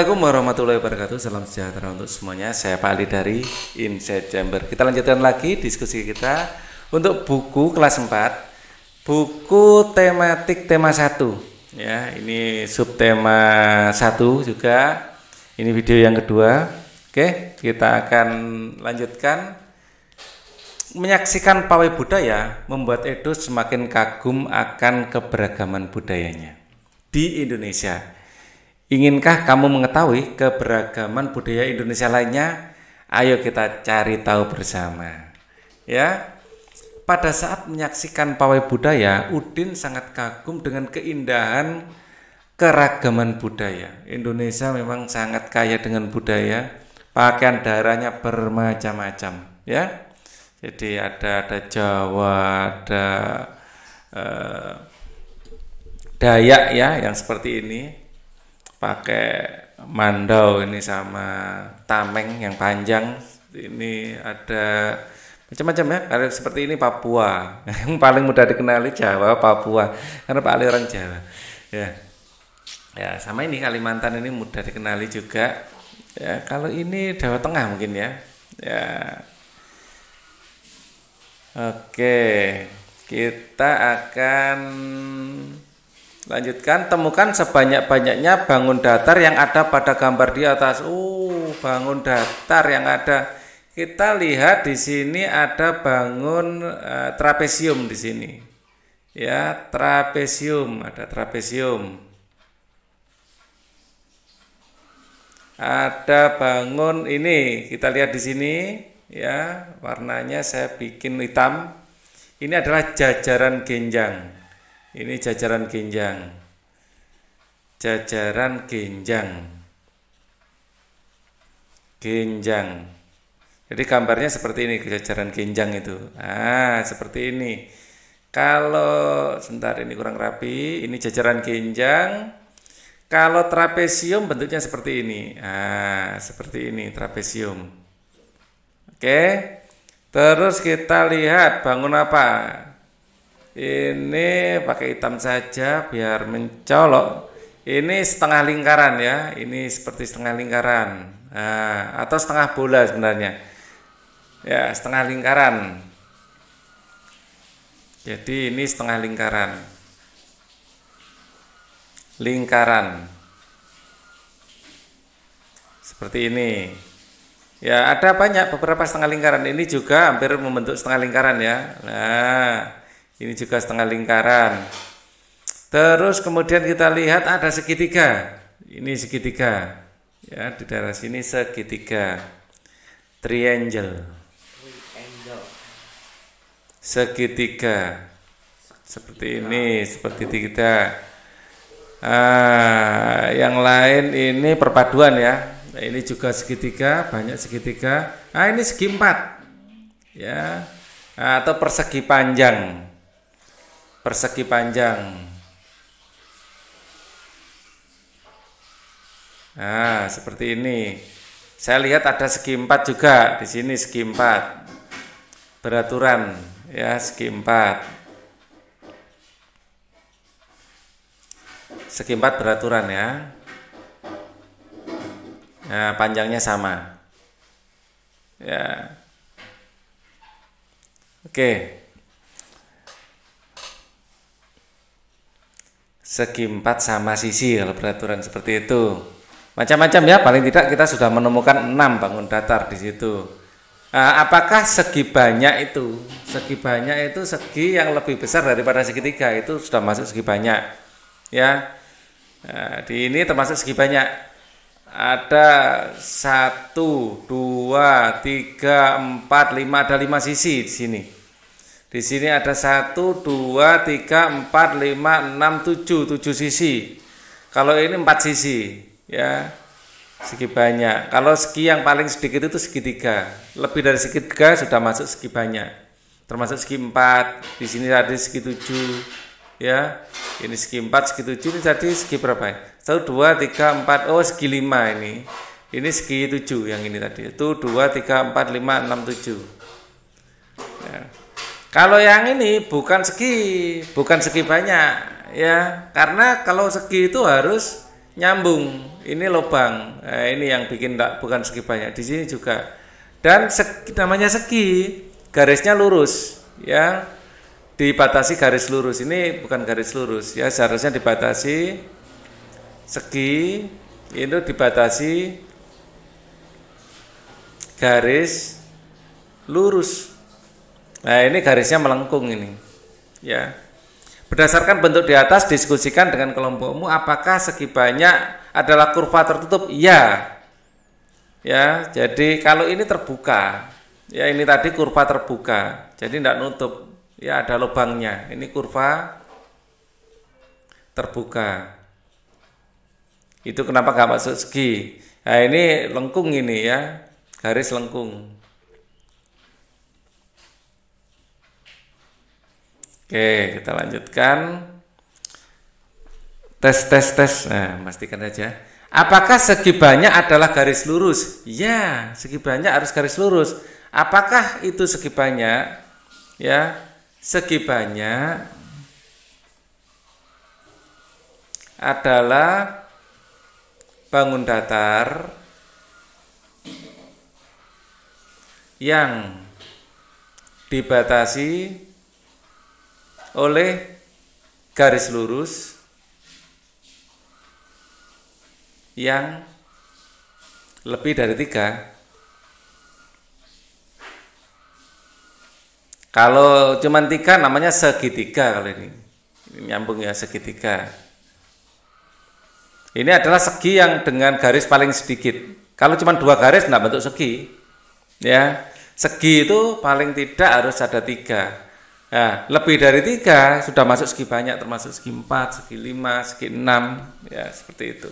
Assalamualaikum warahmatullahi wabarakatuh. Salam sejahtera untuk semuanya. Saya Pak Ali dari Inside Chamber. Kita lanjutkan lagi diskusi kita untuk buku kelas 4, buku tematik tema 1. Ya, ini subtema 1 juga. Ini video yang kedua. Oke, kita akan lanjutkan menyaksikan pawai budaya membuat Edo semakin kagum akan keberagaman budayanya di Indonesia Inginkah kamu mengetahui keberagaman budaya Indonesia lainnya? Ayo kita cari tahu bersama. Ya. Pada saat menyaksikan pawai budaya, Udin sangat kagum dengan keindahan keragaman budaya. Indonesia memang sangat kaya dengan budaya. Pakaian daerahnya bermacam-macam, ya. Jadi ada ada Jawa, ada eh, Dayak ya yang seperti ini pakai mandau ini sama tameng yang panjang ini ada macam-macam ya karena seperti ini Papua yang paling mudah dikenali Jawa Papua karena Pak Ali orang Jawa ya ya sama ini Kalimantan ini mudah dikenali juga ya kalau ini Jawa Tengah mungkin ya ya oke kita akan Lanjutkan, temukan sebanyak-banyaknya bangun datar yang ada pada gambar di atas. Uh, bangun datar yang ada. Kita lihat di sini ada bangun uh, trapesium di sini. Ya, trapesium, ada trapesium. Ada bangun ini, kita lihat di sini ya, warnanya saya bikin hitam. Ini adalah jajaran genjang ini jajaran genjang Jajaran genjang Genjang Jadi gambarnya seperti ini jajaran genjang itu. Ah, seperti ini. Kalau sebentar ini kurang rapi, ini jajaran genjang Kalau trapesium bentuknya seperti ini. Ah, seperti ini trapesium. Oke. Terus kita lihat bangun apa? Ini pakai hitam saja biar mencolok. Ini setengah lingkaran ya, ini seperti setengah lingkaran nah, atau setengah bola sebenarnya. Ya, setengah lingkaran. Jadi ini setengah lingkaran. Lingkaran. Seperti ini. Ya, ada banyak beberapa setengah lingkaran. Ini juga hampir membentuk setengah lingkaran ya. Nah, ini juga setengah lingkaran. Terus kemudian kita lihat ada segitiga. Ini segitiga. Ya, di daerah sini segitiga. Triangle. Segitiga. Seperti ini, seperti segitiga. Ah, yang lain ini perpaduan ya. Nah, ini juga segitiga, banyak segitiga. Ah, ini segi empat. Ya. Atau persegi panjang persegi panjang. Nah, seperti ini. Saya lihat ada segi empat juga di sini segi empat beraturan ya segi empat segi empat beraturan ya nah panjangnya sama ya oke segi empat sama sisi kalau peraturan seperti itu macam-macam ya paling tidak kita sudah menemukan enam bangun datar di situ nah, apakah segi banyak itu segi banyak itu segi yang lebih besar daripada segitiga itu sudah masuk segi banyak ya nah, di ini termasuk segi banyak ada satu dua tiga empat lima ada lima sisi di sini di sini ada 1, 2, 3, 4, 5, 6, 7, 7 sisi. Kalau ini 4 sisi, ya. Segi banyak. Kalau segi yang paling sedikit itu segitiga. Lebih dari segitiga sudah masuk segi banyak. Termasuk segi 4, di sini tadi segi 7, ya. Ini segi 4, segi 7, ini tadi segi berapa 1, 2, 3, 4, oh segi 5 ini. Ini segi 7 yang ini tadi. Itu 2, 3, 4, 5, 6, 7. Ya. Kalau yang ini bukan segi, bukan segi banyak ya, karena kalau segi itu harus nyambung. Ini lubang, nah, ini yang bikin tak bukan segi banyak. Di sini juga dan segi, namanya segi garisnya lurus ya dibatasi garis lurus ini bukan garis lurus ya seharusnya dibatasi segi itu dibatasi garis lurus Nah, ini garisnya melengkung ini. Ya. Berdasarkan bentuk di atas diskusikan dengan kelompokmu apakah segi banyak adalah kurva tertutup? Iya. Ya, jadi kalau ini terbuka, ya ini tadi kurva terbuka. Jadi tidak nutup. Ya ada lubangnya. Ini kurva terbuka. Itu kenapa gak masuk segi? Nah, ini lengkung ini ya. Garis lengkung. Oke, kita lanjutkan. Tes, tes, tes. Nah, pastikan aja. Apakah segi banyak adalah garis lurus? Ya, segi banyak harus garis lurus. Apakah itu segi banyak? Ya, segi banyak adalah bangun datar yang dibatasi oleh garis lurus yang lebih dari tiga. Kalau cuma tiga namanya segitiga kalau ini. ini nyambung ya segitiga. Ini adalah segi yang dengan garis paling sedikit. Kalau cuma dua garis, tidak bentuk segi. Ya, segi itu paling tidak harus ada tiga. Nah, lebih dari tiga sudah masuk segi banyak termasuk segi empat, segi lima, segi enam, ya seperti itu.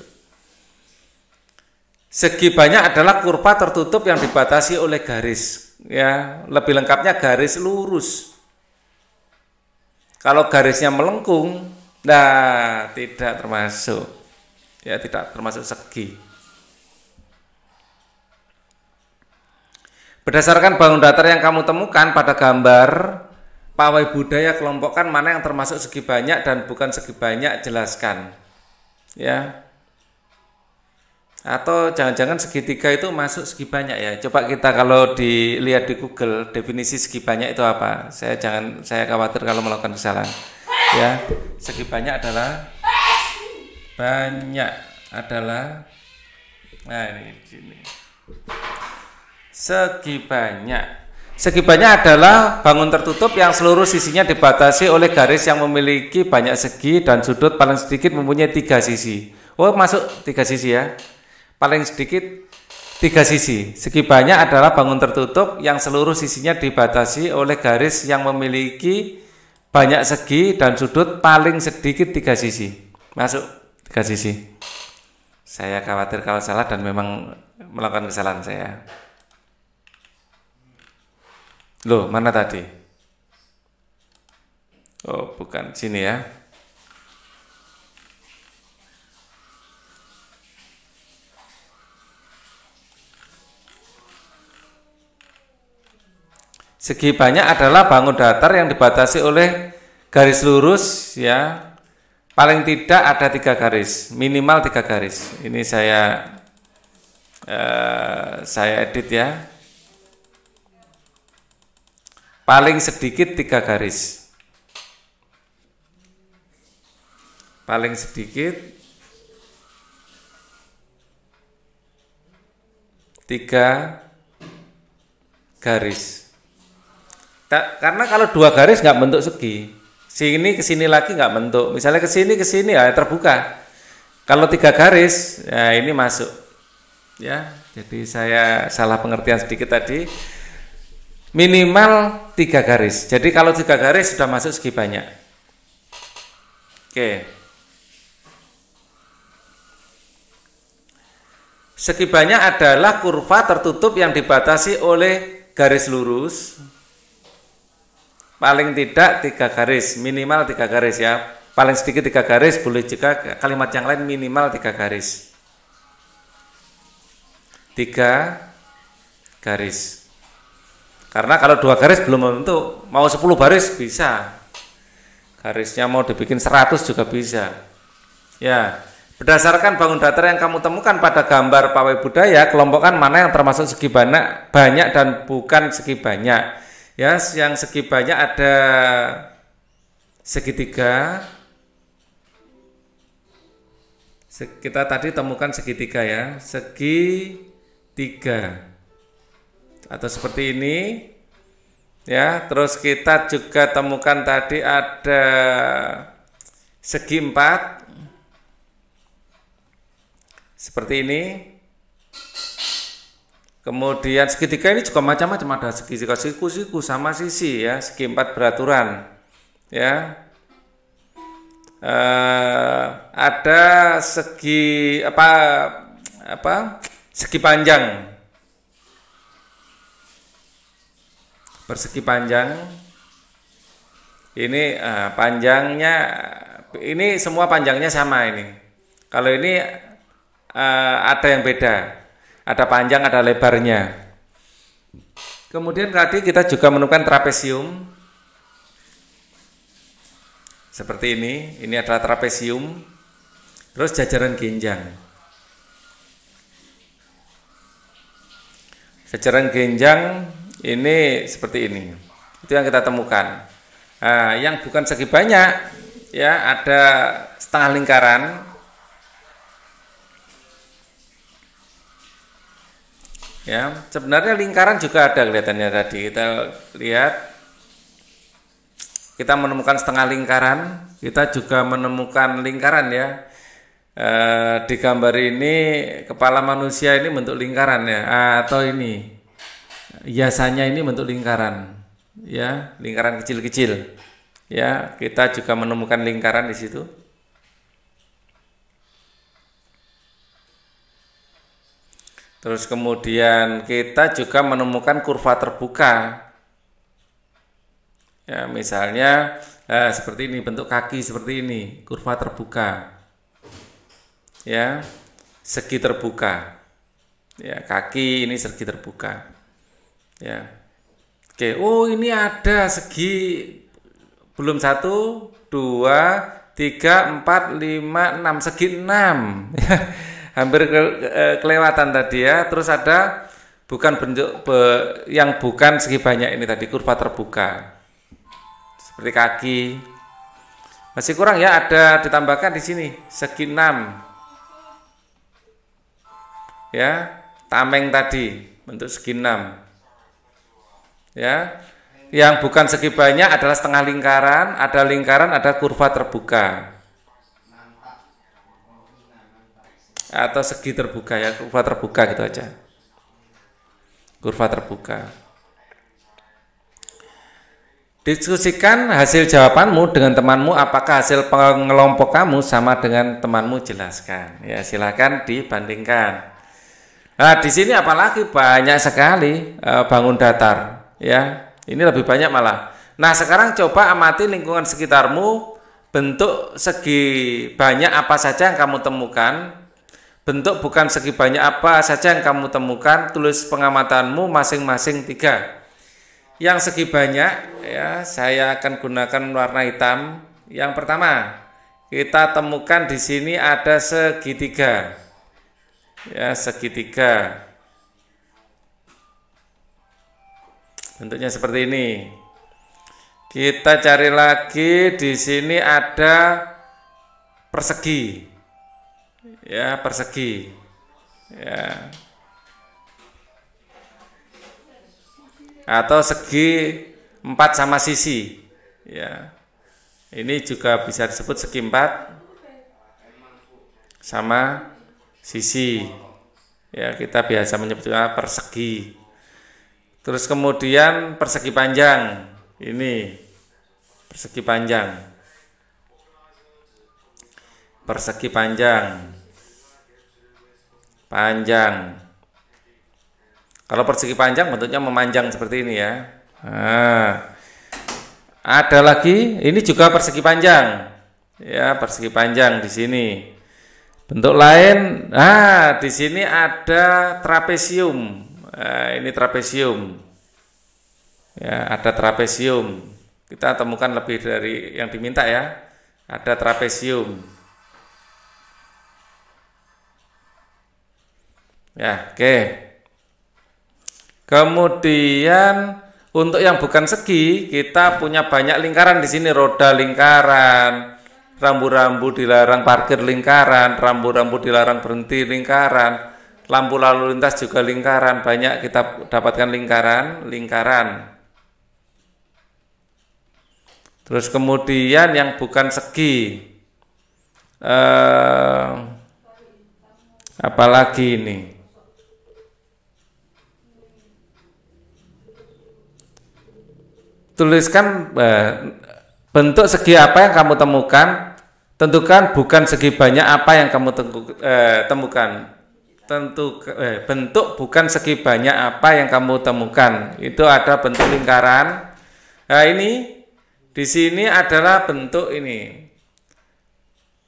Segi banyak adalah kurva tertutup yang dibatasi oleh garis, ya lebih lengkapnya garis lurus. Kalau garisnya melengkung, nah tidak termasuk, ya tidak termasuk segi. Berdasarkan bangun datar yang kamu temukan pada gambar pawai budaya kelompokkan mana yang termasuk segi banyak dan bukan segi banyak jelaskan ya atau jangan-jangan segitiga itu masuk segi banyak ya coba kita kalau dilihat di Google definisi segi banyak itu apa saya jangan saya khawatir kalau melakukan kesalahan ya segi banyak adalah banyak adalah nah ini sini segi banyak Segibanya adalah bangun tertutup yang seluruh sisinya dibatasi oleh garis yang memiliki banyak segi dan sudut paling sedikit mempunyai tiga sisi. Oh masuk tiga sisi ya, paling sedikit tiga sisi. Segibanya adalah bangun tertutup yang seluruh sisinya dibatasi oleh garis yang memiliki banyak segi dan sudut paling sedikit tiga sisi. Masuk tiga sisi. Saya khawatir kalau salah dan memang melakukan kesalahan saya. Loh, mana tadi? Oh, bukan. Sini ya. Segi banyak adalah bangun datar yang dibatasi oleh garis lurus ya. Paling tidak ada tiga garis, minimal tiga garis. Ini saya eh, saya edit ya paling sedikit tiga garis paling sedikit tiga garis Ta karena kalau dua garis nggak bentuk segi sini ke sini lagi nggak bentuk misalnya ke sini ke sini ya terbuka kalau tiga garis ya ini masuk ya jadi saya salah pengertian sedikit tadi minimal tiga garis. Jadi kalau tiga garis sudah masuk segi banyak. Oke. Segi banyak adalah kurva tertutup yang dibatasi oleh garis lurus. Paling tidak tiga garis, minimal tiga garis ya. Paling sedikit tiga garis, boleh juga kalimat yang lain minimal tiga garis. Tiga garis. Karena kalau dua garis belum tentu mau 10 baris bisa. Garisnya mau dibikin 100 juga bisa. Ya, berdasarkan bangun datar yang kamu temukan pada gambar pawai budaya, kelompokkan mana yang termasuk segi banyak, banyak dan bukan segi banyak. Ya, yang segi banyak ada segitiga. Kita tadi temukan segitiga ya, segi tiga atau seperti ini ya terus kita juga temukan tadi ada segi empat seperti ini kemudian segitiga ini juga macam-macam ada segi siku siku sama sisi ya segi empat beraturan ya eh, ada segi apa apa segi panjang persegi panjang ini uh, panjangnya ini semua panjangnya sama ini kalau ini uh, ada yang beda ada panjang ada lebarnya kemudian tadi kita juga menemukan trapesium seperti ini ini adalah trapesium terus jajaran genjang jajaran genjang ini seperti ini itu yang kita temukan nah, yang bukan segi banyak ya ada setengah lingkaran ya sebenarnya lingkaran juga ada kelihatannya tadi kita lihat kita menemukan setengah lingkaran kita juga menemukan lingkaran ya e, di gambar ini kepala manusia ini bentuk lingkaran ya atau ini Hiasannya ini bentuk lingkaran, ya, lingkaran kecil-kecil. Ya, kita juga menemukan lingkaran di situ. Terus kemudian kita juga menemukan kurva terbuka. Ya, misalnya eh, seperti ini bentuk kaki seperti ini, kurva terbuka. Ya, segi terbuka. Ya, kaki ini segi terbuka. Ya. Oke, oh ini ada segi belum satu, dua, tiga, empat, lima, enam segi enam. Hampir ke, kelewatan tadi ya. Terus ada bukan bentuk be, yang bukan segi banyak ini tadi kurva terbuka seperti kaki masih kurang ya ada ditambahkan di sini segi enam ya tameng tadi bentuk segi enam ya yang bukan segi banyak adalah setengah lingkaran, ada lingkaran, ada kurva terbuka. Atau segi terbuka ya, kurva terbuka gitu aja. Kurva terbuka. Diskusikan hasil jawabanmu dengan temanmu apakah hasil pengelompok kamu sama dengan temanmu jelaskan. Ya, silahkan dibandingkan. Nah, di sini apalagi banyak sekali eh, bangun datar ya ini lebih banyak malah nah sekarang coba amati lingkungan sekitarmu bentuk segi banyak apa saja yang kamu temukan bentuk bukan segi banyak apa saja yang kamu temukan tulis pengamatanmu masing-masing tiga yang segi banyak ya saya akan gunakan warna hitam yang pertama kita temukan di sini ada segitiga ya segitiga Bentuknya seperti ini. Kita cari lagi di sini ada persegi. Ya, persegi. Ya. Atau segi empat sama sisi. Ya. Ini juga bisa disebut segi empat sama sisi. Ya, kita biasa menyebutnya persegi. Terus kemudian persegi panjang. Ini persegi panjang. Persegi panjang. Panjang. Kalau persegi panjang bentuknya memanjang seperti ini ya. Nah, ada lagi, ini juga persegi panjang. Ya, persegi panjang di sini. Bentuk lain, ah di sini ada trapesium eh, ini trapesium. Ya, ada trapesium. Kita temukan lebih dari yang diminta ya. Ada trapesium. Ya, oke. Okay. Kemudian untuk yang bukan segi, kita punya banyak lingkaran di sini, roda lingkaran, rambu-rambu dilarang parkir lingkaran, rambu-rambu dilarang berhenti lingkaran, Lampu lalu lintas juga lingkaran, banyak kita dapatkan lingkaran, lingkaran. Terus kemudian yang bukan segi, eh, apalagi ini. Tuliskan eh, bentuk segi apa yang kamu temukan, tentukan bukan segi banyak apa yang kamu eh, temukan tentu eh, bentuk bukan segi banyak apa yang kamu temukan itu ada bentuk lingkaran nah ini di sini adalah bentuk ini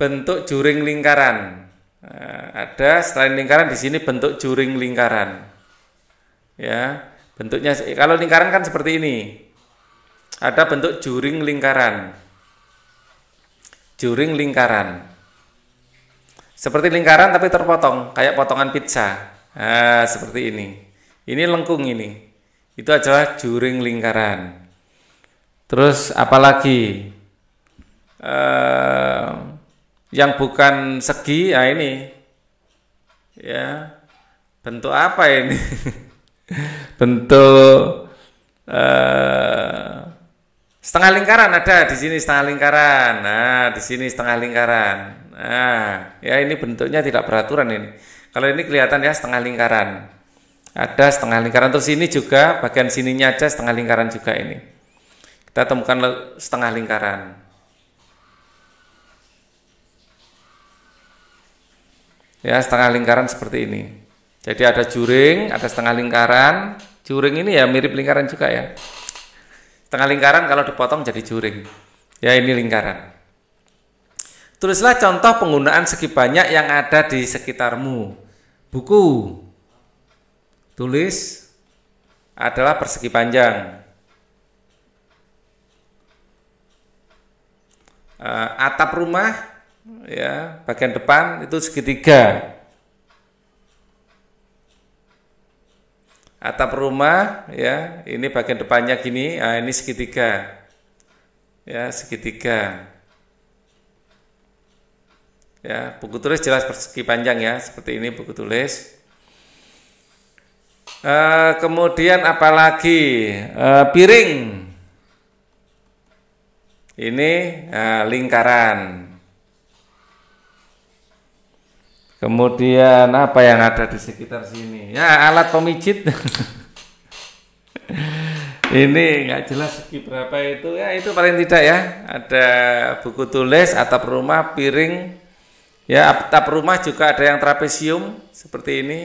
bentuk juring lingkaran nah, ada selain lingkaran di sini bentuk juring lingkaran ya bentuknya kalau lingkaran kan seperti ini ada bentuk juring lingkaran juring lingkaran seperti lingkaran tapi terpotong, kayak potongan pizza. Nah, seperti ini. Ini lengkung ini. Itu adalah juring lingkaran. Terus apalagi eh, yang bukan segi, ya ini, ya bentuk apa ini? bentuk eh, setengah lingkaran ada di sini setengah lingkaran. Nah di sini setengah lingkaran. Nah, ya ini bentuknya tidak beraturan ini. Kalau ini kelihatan ya setengah lingkaran. Ada setengah lingkaran terus ini juga bagian sininya aja setengah lingkaran juga ini. Kita temukan setengah lingkaran. Ya, setengah lingkaran seperti ini. Jadi ada juring, ada setengah lingkaran. Juring ini ya mirip lingkaran juga ya. Setengah lingkaran kalau dipotong jadi juring. Ya ini lingkaran. Tulislah contoh penggunaan segi banyak yang ada di sekitarmu. Buku. Tulis adalah persegi panjang. Eh, atap rumah ya, bagian depan itu segitiga. atap rumah ya ini bagian depannya gini nah ini segitiga ya segitiga Ya, buku tulis jelas persegi panjang ya, seperti ini buku tulis. E, kemudian apalagi e, eh, piring. Ini e, lingkaran. Kemudian apa yang ada di sekitar sini? Ya alat pemijit. ini nggak jelas segi berapa itu ya itu paling tidak ya ada buku tulis atap rumah piring Ya, atap rumah juga ada yang trapesium seperti ini.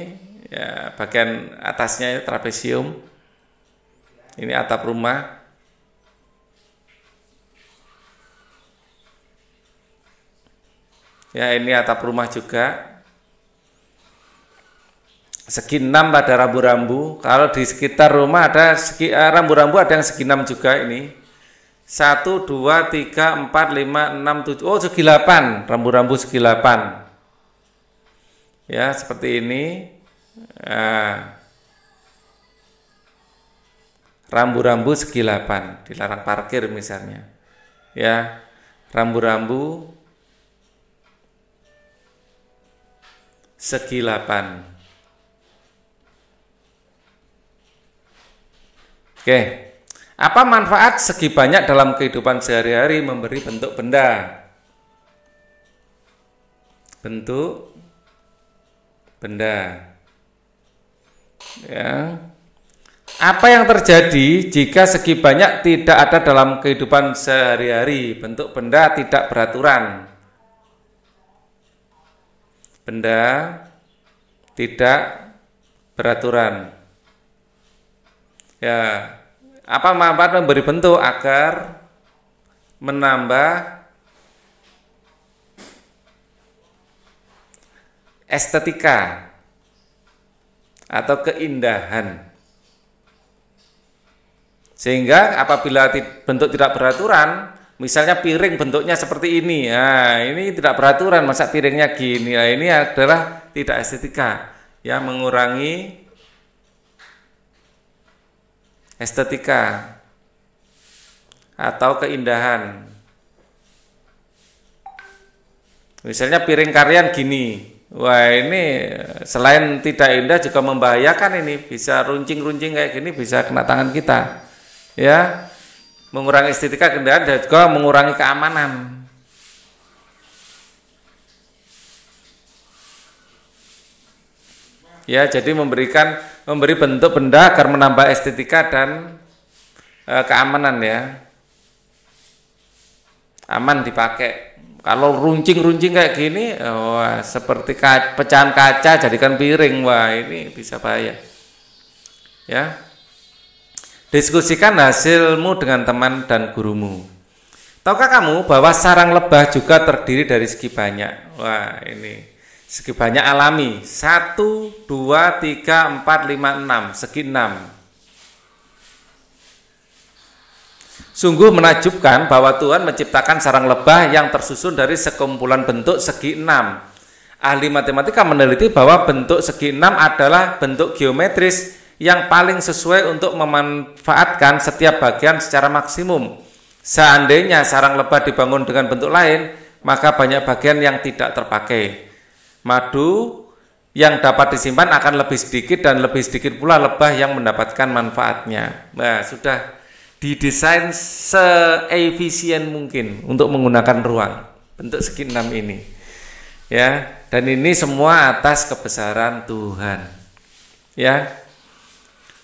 Ya, bagian atasnya trapesium. Ini atap rumah. Ya, ini atap rumah juga. Segi enam pada rambu-rambu. Kalau di sekitar rumah ada segi eh, rambu-rambu ada yang segi enam juga ini. 1, 2, 3, 4, 5, 6, 7 Oh segi 8 Rambu-rambu segi 8 Ya seperti ini eh, rambu rambu nah, segi 8 Dilarang parkir misalnya Ya Rambu-rambu Segi 8 Oke okay. Apa manfaat segi banyak dalam kehidupan sehari-hari memberi bentuk benda? Bentuk benda. Ya. Apa yang terjadi jika segi banyak tidak ada dalam kehidupan sehari-hari? Bentuk benda tidak beraturan. Benda tidak beraturan. Ya, apa manfaat memberi bentuk agar menambah estetika atau keindahan sehingga apabila bentuk tidak beraturan misalnya piring bentuknya seperti ini nah ini tidak beraturan masa piringnya gini nah, ini adalah tidak estetika yang mengurangi estetika atau keindahan. Misalnya piring karian gini, wah ini eh, selain tidak indah juga membahayakan ini, bisa runcing-runcing kayak gini bisa kena tangan kita, ya mengurangi estetika keindahan dan juga mengurangi keamanan. Ya, jadi memberikan memberi bentuk benda agar menambah estetika dan e, keamanan ya. Aman dipakai. Kalau runcing-runcing kayak gini, wah seperti ka pecahan kaca jadikan piring, wah ini bisa bahaya. Ya. Diskusikan hasilmu dengan teman dan gurumu. Tahukah kamu bahwa sarang lebah juga terdiri dari segi banyak? Wah, ini Segi banyak alami 1, 2, 3, 4, 5, 6 Segi 6 Sungguh menakjubkan bahwa Tuhan menciptakan sarang lebah yang tersusun dari sekumpulan bentuk segi 6 Ahli matematika meneliti bahwa bentuk segi 6 adalah bentuk geometris yang paling sesuai untuk memanfaatkan setiap bagian secara maksimum. Seandainya sarang lebah dibangun dengan bentuk lain, maka banyak bagian yang tidak terpakai madu yang dapat disimpan akan lebih sedikit dan lebih sedikit pula lebah yang mendapatkan manfaatnya. Nah, sudah didesain seefisien mungkin untuk menggunakan ruang bentuk segi enam ini. Ya, dan ini semua atas kebesaran Tuhan. Ya.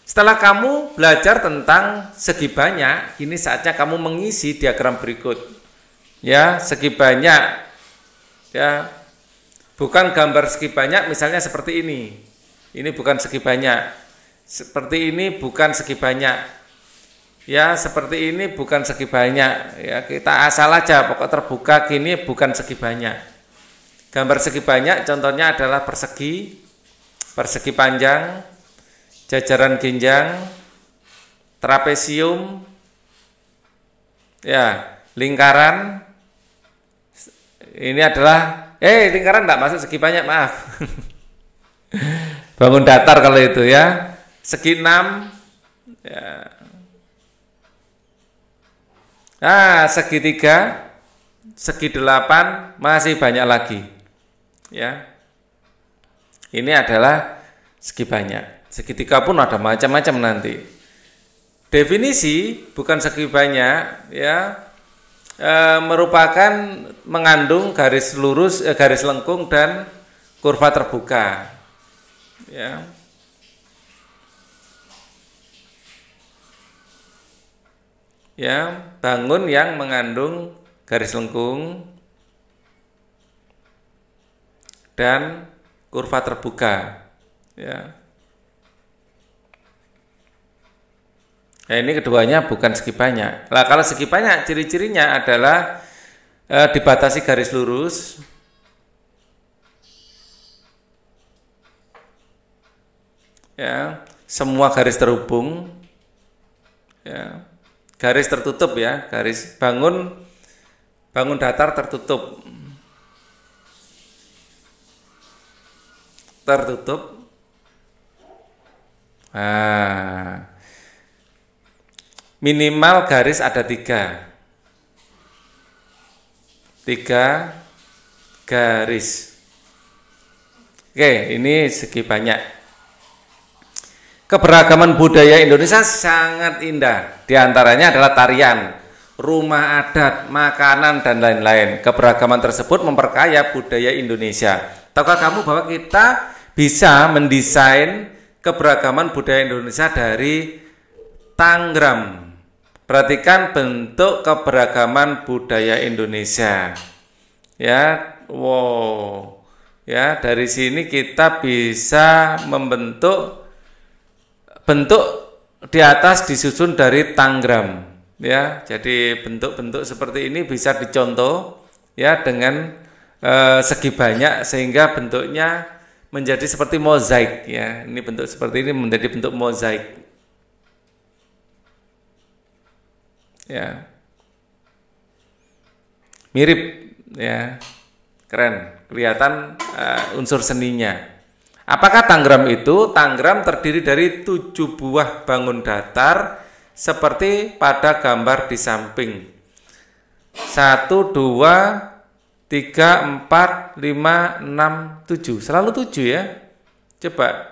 Setelah kamu belajar tentang segi banyak, ini saatnya kamu mengisi diagram berikut. Ya, segi banyak. Ya, Bukan gambar segi banyak misalnya seperti ini. Ini bukan segi banyak. Seperti ini bukan segi banyak. Ya, seperti ini bukan segi banyak. Ya, kita asal aja pokok terbuka gini bukan segi banyak. Gambar segi banyak contohnya adalah persegi, persegi panjang, jajaran ginjang, trapesium, ya, lingkaran. Ini adalah Eh, lingkaran nggak masuk segi banyak, maaf. Bangun datar kalau itu ya. Segi 6 ya. Ah, segi segitiga, segi delapan masih banyak lagi. Ya. Ini adalah segi banyak. segi Segitiga pun ada macam-macam nanti. Definisi bukan segi banyak, ya e, merupakan mengandung garis lurus, e, garis lengkung dan kurva terbuka. Ya. Ya, bangun yang mengandung garis lengkung dan kurva terbuka. Ya. Nah, ini keduanya bukan segi banyak. Nah, kalau segi banyak, ciri-cirinya adalah e, dibatasi garis lurus. Ya, semua garis terhubung. Ya, garis tertutup ya, garis bangun bangun datar tertutup. Tertutup. Ah minimal garis ada tiga tiga garis oke ini segi banyak keberagaman budaya Indonesia sangat indah Di antaranya adalah tarian rumah adat makanan dan lain-lain keberagaman tersebut memperkaya budaya Indonesia tahukah kamu bahwa kita bisa mendesain keberagaman budaya Indonesia dari tanggram, Perhatikan bentuk keberagaman budaya Indonesia. Ya, wow. Ya, dari sini kita bisa membentuk bentuk di atas disusun dari tanggram ya. Jadi bentuk-bentuk seperti ini bisa dicontoh ya dengan e, segi banyak sehingga bentuknya menjadi seperti mozaik ya. Ini bentuk seperti ini menjadi bentuk mozaik ya mirip ya keren kelihatan uh, unsur seninya apakah tanggram itu tanggram terdiri dari tujuh buah bangun datar seperti pada gambar di samping satu dua tiga empat lima enam tujuh selalu tujuh ya coba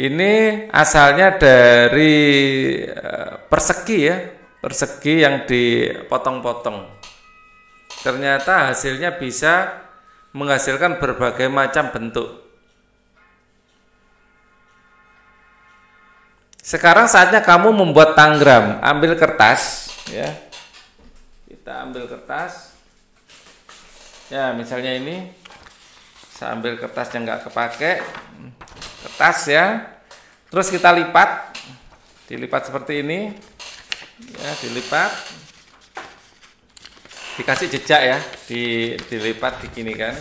Ini asalnya dari eh, persegi ya, persegi yang dipotong-potong. Ternyata hasilnya bisa menghasilkan berbagai macam bentuk. Sekarang saatnya kamu membuat tanggram. Ambil kertas, ya. Kita ambil kertas. Ya, misalnya ini saya ambil kertas yang nggak kepake kertas ya terus kita lipat dilipat seperti ini ya dilipat dikasih jejak ya di dilipat begini kan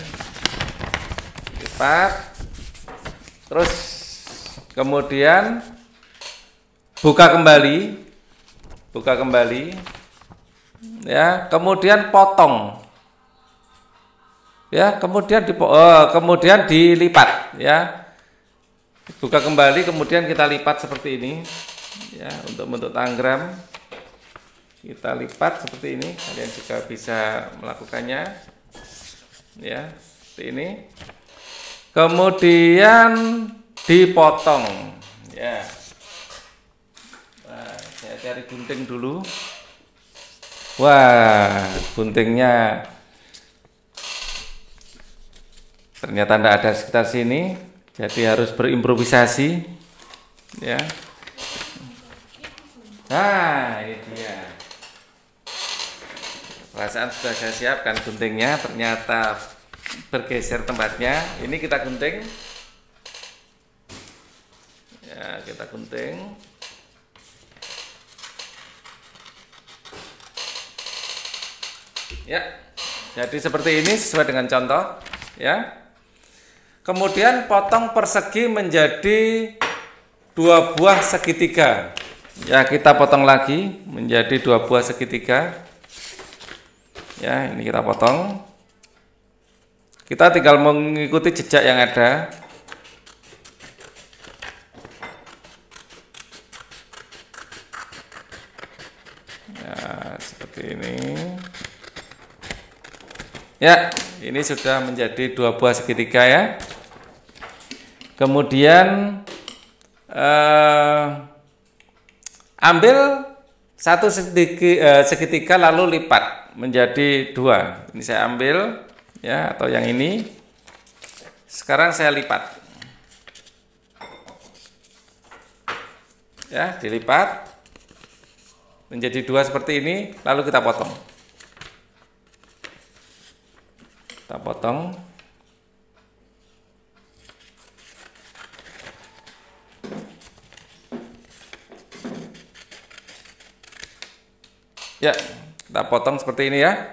lipat terus kemudian buka kembali buka kembali ya kemudian potong ya kemudian di oh, kemudian dilipat ya buka kembali kemudian kita lipat seperti ini ya untuk bentuk tanggram kita lipat seperti ini kalian juga bisa melakukannya ya seperti ini kemudian dipotong ya nah, saya cari gunting dulu wah guntingnya ternyata tidak ada sekitar sini jadi harus berimprovisasi ya nah ini dia perasaan sudah saya siapkan guntingnya ternyata bergeser tempatnya ini kita gunting ya kita gunting ya jadi seperti ini sesuai dengan contoh ya Kemudian potong persegi menjadi dua buah segitiga. Ya, kita potong lagi menjadi dua buah segitiga. Ya, ini kita potong. Kita tinggal mengikuti jejak yang ada. Ya, seperti ini. Ya, ini sudah menjadi dua buah segitiga ya. Kemudian eh, ambil satu sedikit eh, segitiga lalu lipat menjadi dua. Ini saya ambil ya atau yang ini. Sekarang saya lipat. Ya, dilipat menjadi dua seperti ini lalu kita potong. Kita potong. Ya, kita potong seperti ini ya.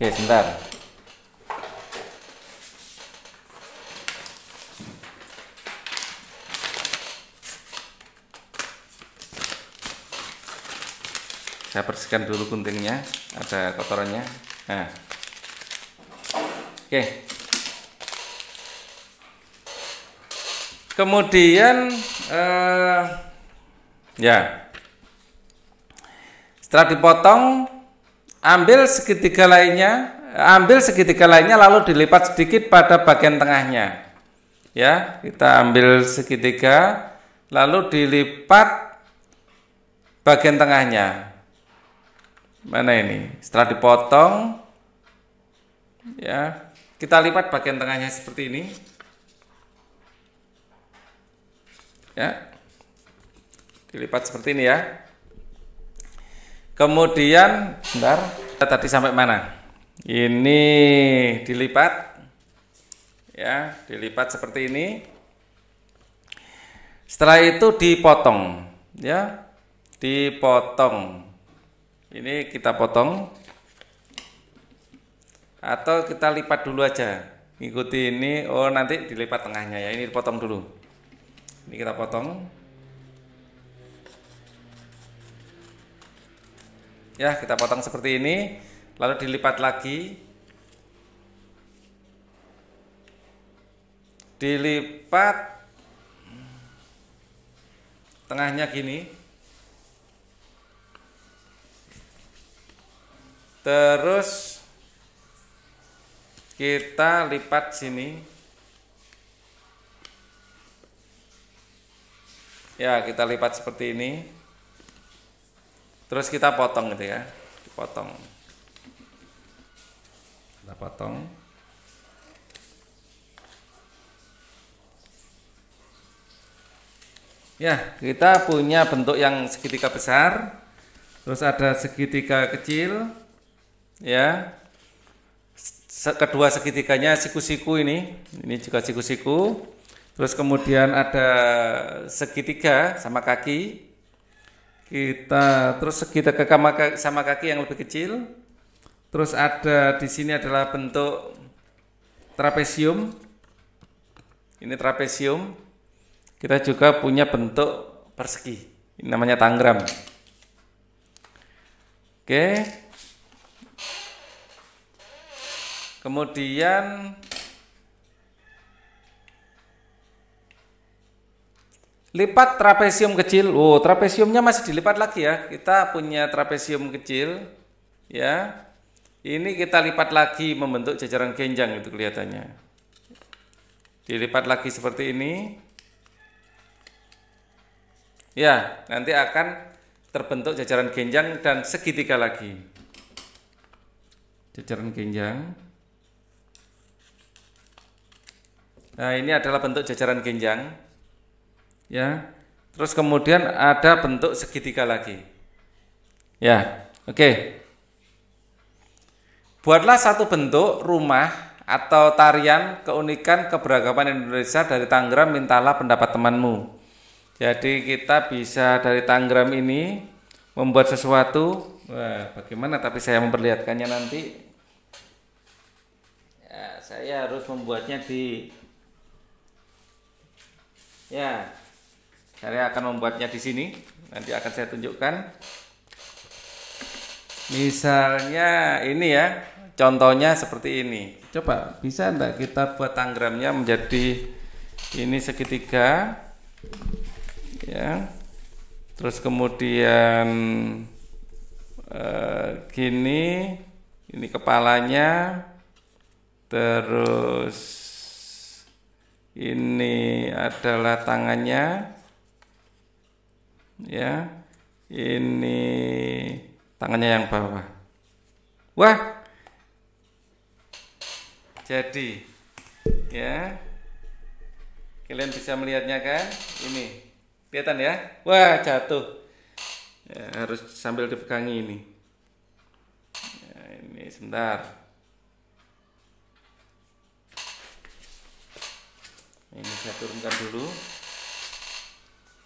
Oke, sebentar. Saya bersihkan dulu guntingnya, ada kotorannya. Nah. Oke. Kemudian eh, ya setelah dipotong, ambil segitiga lainnya, ambil segitiga lainnya lalu dilipat sedikit pada bagian tengahnya. Ya, kita ambil segitiga lalu dilipat bagian tengahnya. Mana ini? Setelah dipotong ya, kita lipat bagian tengahnya seperti ini. Ya. Dilipat seperti ini ya. Kemudian, bentar, tadi sampai mana? Ini dilipat, ya, dilipat seperti ini. Setelah itu dipotong, ya, dipotong. Ini kita potong, atau kita lipat dulu aja. Ikuti ini, oh nanti dilipat tengahnya ya. Ini dipotong dulu. Ini kita potong. Ya, kita potong seperti ini, lalu dilipat lagi. Dilipat tengahnya gini. Terus kita lipat sini. Ya, kita lipat seperti ini. Terus kita potong gitu ya. Potong. Kita potong. Ya, kita punya bentuk yang segitiga besar. Terus ada segitiga kecil. Ya. Kedua segitiganya siku-siku ini. Ini juga siku-siku. Terus kemudian ada segitiga sama kaki kita terus kita ke kamar sama kaki yang lebih kecil terus ada di sini adalah bentuk trapesium ini trapesium kita juga punya bentuk persegi ini namanya tanggram oke kemudian Lipat trapesium kecil. Oh, trapesiumnya masih dilipat lagi ya. Kita punya trapesium kecil ya. Ini kita lipat lagi membentuk jajaran genjang itu kelihatannya. Dilipat lagi seperti ini. Ya, nanti akan terbentuk jajaran genjang dan segitiga lagi. Jajaran genjang. Nah, ini adalah bentuk jajaran genjang ya terus kemudian ada bentuk segitiga lagi ya oke okay. buatlah satu bentuk rumah atau tarian keunikan keberagaman Indonesia dari Tangerang mintalah pendapat temanmu jadi kita bisa dari Tangerang ini membuat sesuatu Wah, bagaimana tapi saya memperlihatkannya nanti ya, saya harus membuatnya di ya saya akan membuatnya di sini. Nanti akan saya tunjukkan. Misalnya ini ya, contohnya seperti ini. Coba bisa enggak kita buat tanggramnya menjadi ini segitiga. Ya. Terus kemudian eh, gini, ini kepalanya. Terus ini adalah tangannya ya ini tangannya yang bawah wah jadi ya kalian bisa melihatnya kan ini kelihatan ya wah jatuh ya, harus sambil dipegangi ini ya, ini sebentar ini saya turunkan dulu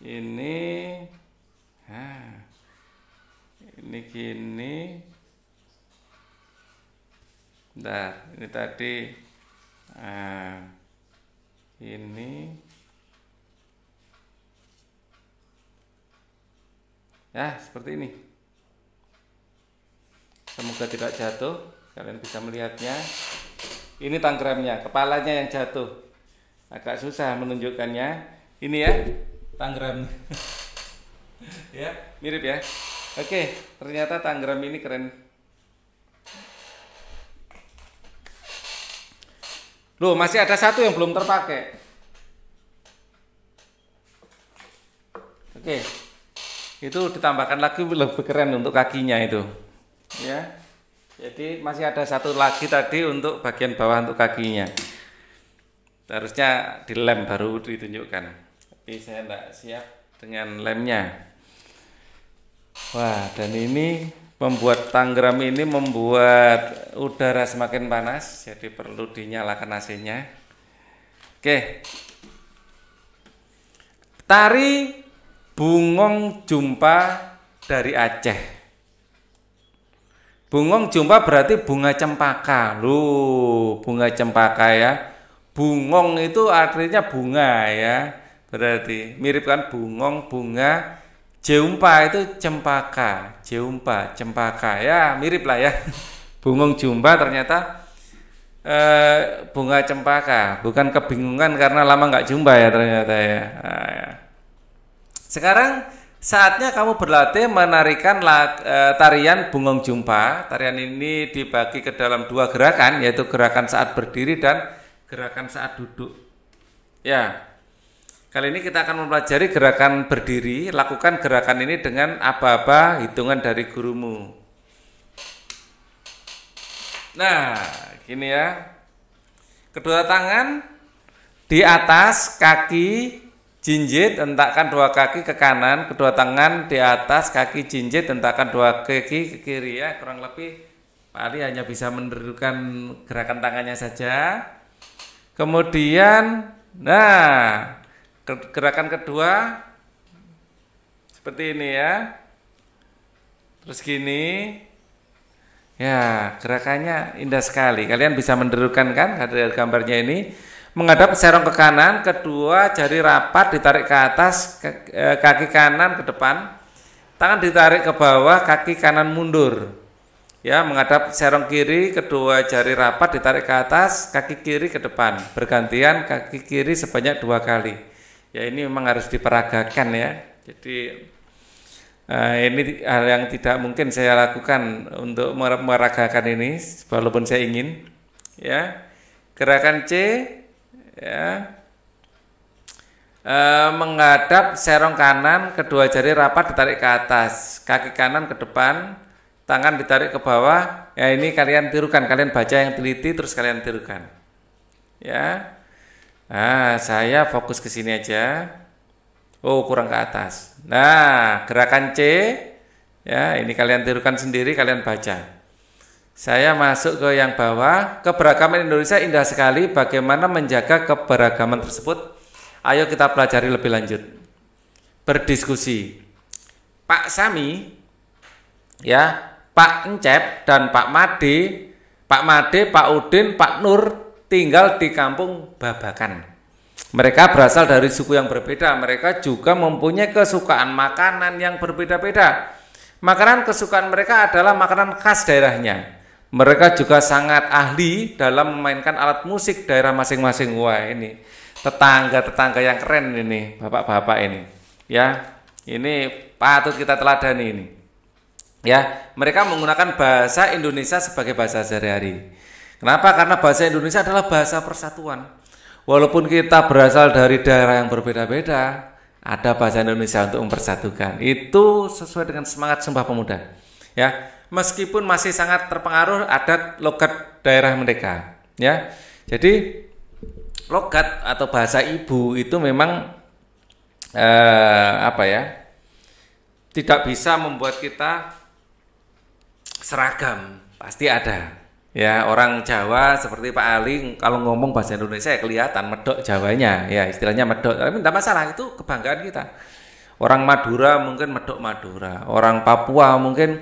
ini Nah, ini gini. Bentar, ini tadi. Nah, ini. Ya, seperti ini. Semoga tidak jatuh. Kalian bisa melihatnya. Ini tangkramnya, kepalanya yang jatuh. Agak susah menunjukkannya. Ini ya, tangkramnya. ya mirip ya oke ternyata tanggram ini keren loh masih ada satu yang belum terpakai oke itu ditambahkan lagi lebih keren untuk kakinya itu ya jadi masih ada satu lagi tadi untuk bagian bawah untuk kakinya harusnya dilem baru ditunjukkan tapi saya tidak siap dengan lemnya Wah, dan ini membuat tanggram ini membuat udara semakin panas, jadi perlu dinyalakan AC-nya. Oke. Tari bungong jumpa dari Aceh. Bungong jumpa berarti bunga cempaka. Loh, bunga cempaka ya. Bungong itu artinya bunga ya. Berarti mirip kan bungong bunga Jeumpa itu cempaka, jeumpa, cempaka ya mirip lah ya. Bungung jumpa ternyata e, bunga cempaka, bukan kebingungan karena lama nggak jumpa ya ternyata ya. Nah, ya. Sekarang saatnya kamu berlatih menarikan lat, e, tarian bungung jumpa. Tarian ini dibagi ke dalam dua gerakan yaitu gerakan saat berdiri dan gerakan saat duduk. Ya, Kali ini kita akan mempelajari gerakan berdiri. Lakukan gerakan ini dengan apa-apa hitungan dari gurumu. Nah, gini ya. Kedua tangan di atas kaki jinjit, hentakkan dua kaki ke kanan, kedua tangan di atas kaki jinjit, hentakkan dua kaki ke kiri ya, kurang lebih Pak hanya bisa menerukan gerakan tangannya saja. Kemudian, nah, gerakan kedua seperti ini ya. Terus gini. Ya, gerakannya indah sekali. Kalian bisa menderukan kan dari gambarnya ini. Menghadap serong ke kanan, kedua jari rapat ditarik ke atas, e, kaki kanan ke depan. Tangan ditarik ke bawah, kaki kanan mundur. Ya, menghadap serong kiri, kedua jari rapat ditarik ke atas, kaki kiri ke depan. Bergantian kaki kiri sebanyak dua kali ya ini memang harus diperagakan ya. Jadi uh, ini hal yang tidak mungkin saya lakukan untuk meragakan ini walaupun saya ingin ya. Gerakan C ya e, menghadap serong kanan, kedua jari rapat ditarik ke atas, kaki kanan ke depan, tangan ditarik ke bawah. Ya ini kalian tirukan, kalian baca yang teliti terus kalian tirukan. Ya. Ah, saya fokus ke sini aja. Oh, kurang ke atas. Nah, gerakan C ya, ini kalian tirukan sendiri, kalian baca. Saya masuk ke yang bawah. Keberagaman Indonesia indah sekali. Bagaimana menjaga keberagaman tersebut? Ayo kita pelajari lebih lanjut. Berdiskusi. Pak Sami ya, Pak Encep dan Pak Made, Pak Made, Pak Udin, Pak Nur tinggal di kampung Babakan. Mereka berasal dari suku yang berbeda, mereka juga mempunyai kesukaan makanan yang berbeda-beda. Makanan kesukaan mereka adalah makanan khas daerahnya. Mereka juga sangat ahli dalam memainkan alat musik daerah masing-masing. Wah, ini tetangga-tetangga yang keren ini, bapak-bapak ini. Ya, ini patut kita teladani ini. Ya, mereka menggunakan bahasa Indonesia sebagai bahasa sehari-hari. Kenapa? Karena bahasa Indonesia adalah bahasa persatuan. Walaupun kita berasal dari daerah yang berbeda-beda, ada bahasa Indonesia untuk mempersatukan. Itu sesuai dengan semangat sembah Pemuda. Ya, meskipun masih sangat terpengaruh adat logat daerah mereka. Ya, jadi logat atau bahasa ibu itu memang eh, apa ya? Tidak bisa membuat kita seragam, pasti ada Ya, orang Jawa seperti Pak Ali kalau ngomong bahasa Indonesia ya kelihatan medok Jawanya, ya istilahnya medok. Tapi tidak masalah, itu kebanggaan kita. Orang Madura mungkin medok Madura, orang Papua mungkin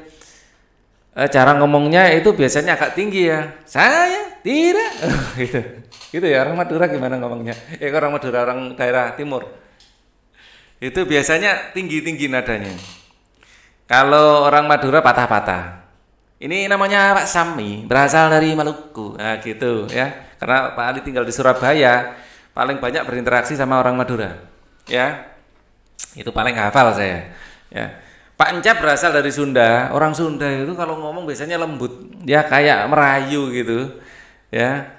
eh, cara ngomongnya itu biasanya agak tinggi ya. Saya tidak gitu. Gitu ya orang Madura gimana ngomongnya? eh, orang Madura orang daerah timur. Itu biasanya tinggi-tinggi nadanya. Kalau orang Madura patah-patah. Ini namanya Pak Sami, berasal dari Maluku. Nah, gitu ya. Karena Pak Ali tinggal di Surabaya, paling banyak berinteraksi sama orang Madura. Ya. Itu paling hafal saya. Ya. Pak Encap berasal dari Sunda. Orang Sunda itu kalau ngomong biasanya lembut, ya kayak merayu gitu, ya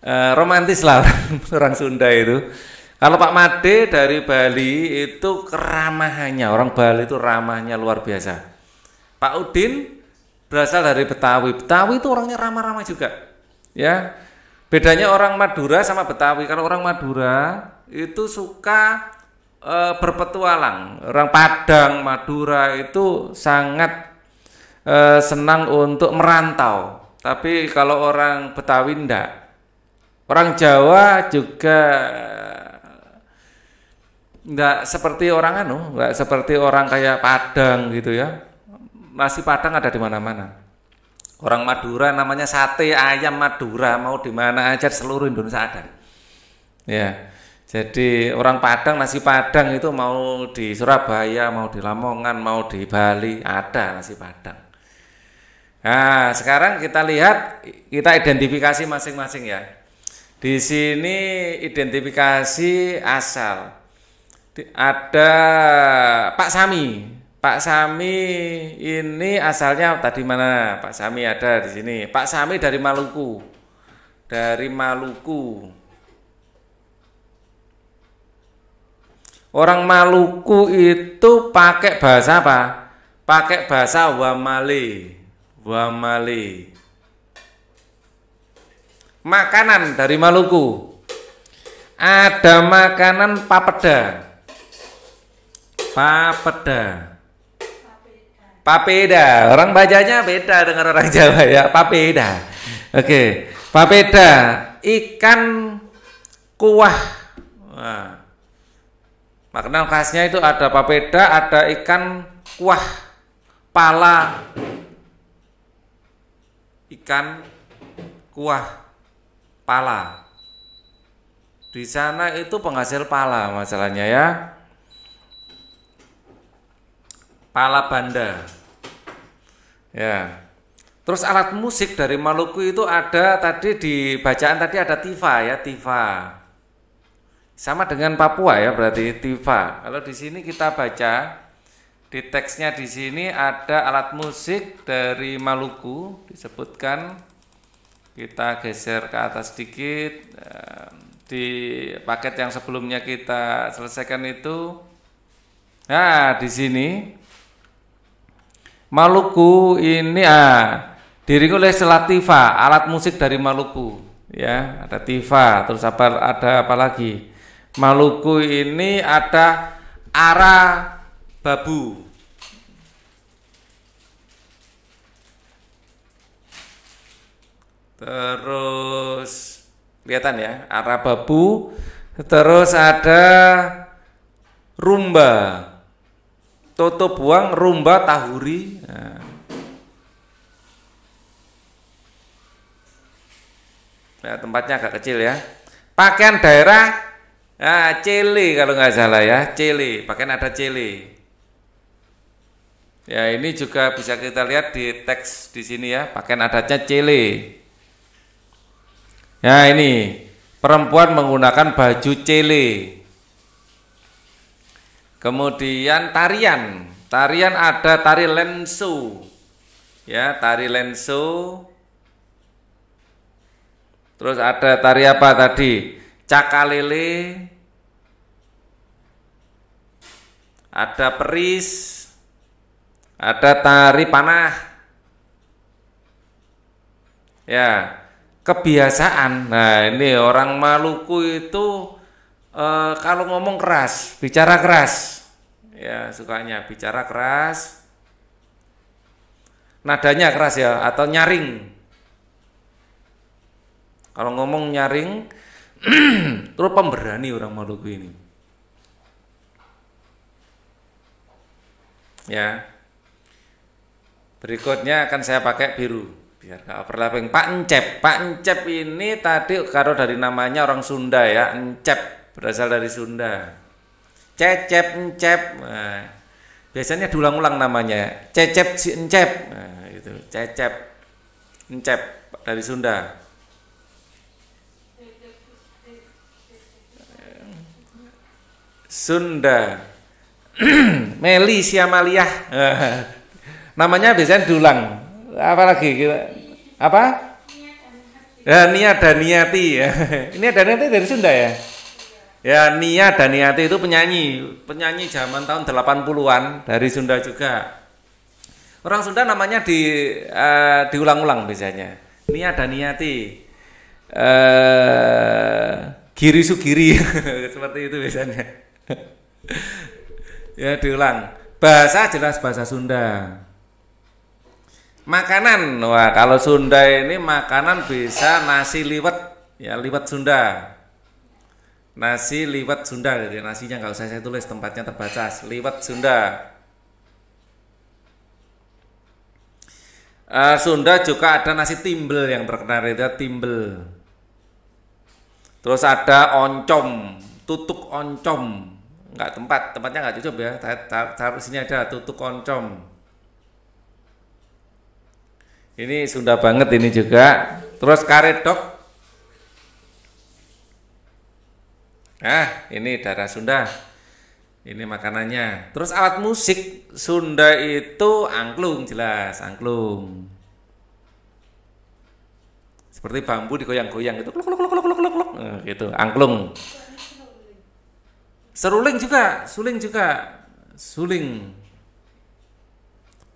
e, romantis lah orang Sunda itu. Kalau Pak Made dari Bali itu keramahannya, orang Bali itu ramahnya luar biasa. Pak Udin berasal dari Betawi. Betawi itu orangnya ramah-ramah juga. Ya. Bedanya iya. orang Madura sama Betawi. Kalau orang Madura itu suka e, berpetualang. Orang Padang, Madura itu sangat e, senang untuk merantau. Tapi kalau orang Betawi enggak. Orang Jawa juga enggak seperti orang anu, enggak seperti orang kayak Padang gitu ya nasi Padang ada di mana-mana. Orang Madura namanya sate ayam Madura mau di mana aja seluruh Indonesia ada. Ya. Jadi orang Padang nasi Padang itu mau di Surabaya, mau di Lamongan, mau di Bali ada nasi Padang. Nah, sekarang kita lihat kita identifikasi masing-masing ya. Di sini identifikasi asal. Ada Pak Sami, Pak Sami ini asalnya tadi mana? Pak Sami ada di sini. Pak Sami dari Maluku. Dari Maluku. Orang Maluku itu pakai bahasa apa? Pakai bahasa Wamale. Wamale. Makanan dari Maluku. Ada makanan papeda. Papeda. Papeda. Orang bajanya beda dengan orang Jawa ya. Papeda. Oke. Okay. Papeda. Ikan kuah. Nah. Makanan khasnya itu ada papeda, ada ikan kuah, pala, ikan kuah, pala. Di sana itu penghasil pala masalahnya ya. Pala banda. Ya. Terus alat musik dari Maluku itu ada tadi di bacaan tadi ada tifa ya, tifa. Sama dengan Papua ya berarti tifa. Kalau di sini kita baca di teksnya di sini ada alat musik dari Maluku disebutkan kita geser ke atas sedikit eh, di paket yang sebelumnya kita selesaikan itu nah di sini Maluku ini ah diringi oleh selatifa, alat musik dari Maluku ya, ada tifa, terus apa ada apa lagi? Maluku ini ada ara babu. Terus kelihatan ya, ara babu. Terus ada rumba. Toto Buang Rumba Tahuri nah. tempatnya agak kecil ya pakaian daerah nah, Cili kalau nggak salah ya Cili. pakaian ada Cili. ya ini juga bisa kita lihat di teks di sini ya pakaian adatnya Cili. ya ini perempuan menggunakan baju Cili. Kemudian tarian, tarian ada tari lensu. Ya, tari lensu. Terus ada tari apa tadi? Cakalele. Ada peris. Ada tari panah. Ya, kebiasaan. Nah, ini orang Maluku itu e, kalau ngomong keras, bicara keras. Ya, sukanya bicara keras. Nadanya keras ya atau nyaring. Kalau ngomong nyaring, terus pemberani orang Maluku ini. Ya. Berikutnya akan saya pakai biru biar gak overlapping. Pak Encep, Pak Encep ini tadi kalau dari namanya orang Sunda ya, Encep berasal dari Sunda. Cecep encep. Nah, biasanya dulang ulang namanya. Cecep si encep. Nah, itu. Cecep encep dari Sunda. Sunda. Meli Siamaliah. namanya biasanya diulang. Apalagi kita apa? Dania ya. Eh, Ini ada niati dari Sunda ya? Ya Nia dan Niati itu penyanyi, penyanyi zaman tahun 80-an dari Sunda juga. Orang Sunda namanya di uh, diulang-ulang biasanya. Nia dan Niati. Uh, eh, giri sugiri seperti itu biasanya. ya diulang. Bahasa jelas bahasa Sunda. Makanan, wah kalau Sunda ini makanan bisa nasi liwet, ya liwet Sunda nasi liwat Sunda jadi nasinya nggak usah saya tulis tempatnya terbaca liwet Sunda uh, Sunda juga ada nasi timbel yang terkenal itu timbel terus ada oncom tutuk oncom nggak tempat tempatnya nggak cocok ya harus sini ada tutuk oncom ini Sunda banget ini juga terus karedok Nah, ini darah Sunda. Ini makanannya. Terus alat musik Sunda itu angklung jelas, angklung. Seperti bambu digoyang-goyang itu kluk kluk kluk kluk kluk kluk nah, gitu, angklung. Seruling juga, suling juga. Suling.